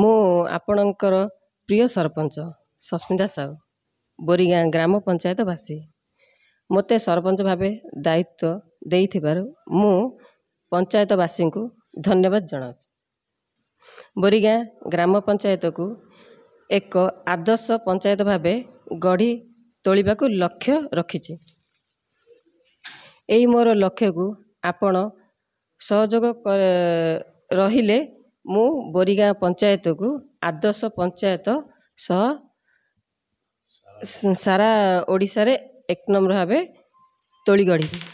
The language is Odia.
ମୁଁ ଆପଣଙ୍କର ପ୍ରିୟ ସରପଞ୍ଚ ସସ୍ମିତା ସାହୁ ବୋରିଗାଁ ଗ୍ରାମ ପଞ୍ଚାୟତବାସୀ ମୋତେ ସରପଞ୍ଚ ଭାବେ ଦାୟିତ୍ୱ ଦେଇଥିବାରୁ ମୁଁ ପଞ୍ଚାୟତବାସୀଙ୍କୁ ଧନ୍ୟବାଦ ଜଣାଉଛି ବୋରିଗାଁ ଗ୍ରାମ ପଞ୍ଚାୟତକୁ ଏକ ଆଦର୍ଶ ପଞ୍ଚାୟତ ଭାବେ ଗଢ଼ି ତୋଳିବାକୁ ଲକ୍ଷ୍ୟ ରଖିଛି ଏହି ମୋର ଲକ୍ଷ୍ୟକୁ ଆପଣ ସହଯୋଗ ରହିଲେ ମୁଁ ବୋରିଗାଁ ପଞ୍ଚାୟତକୁ ଆଦର୍ଶ ପଞ୍ଚାୟତ ସହ ସାରା ଓଡ଼ିଶାରେ ଏକ ନମ୍ବର ଭାବେ ତୋଳି ଗଢ଼ିବି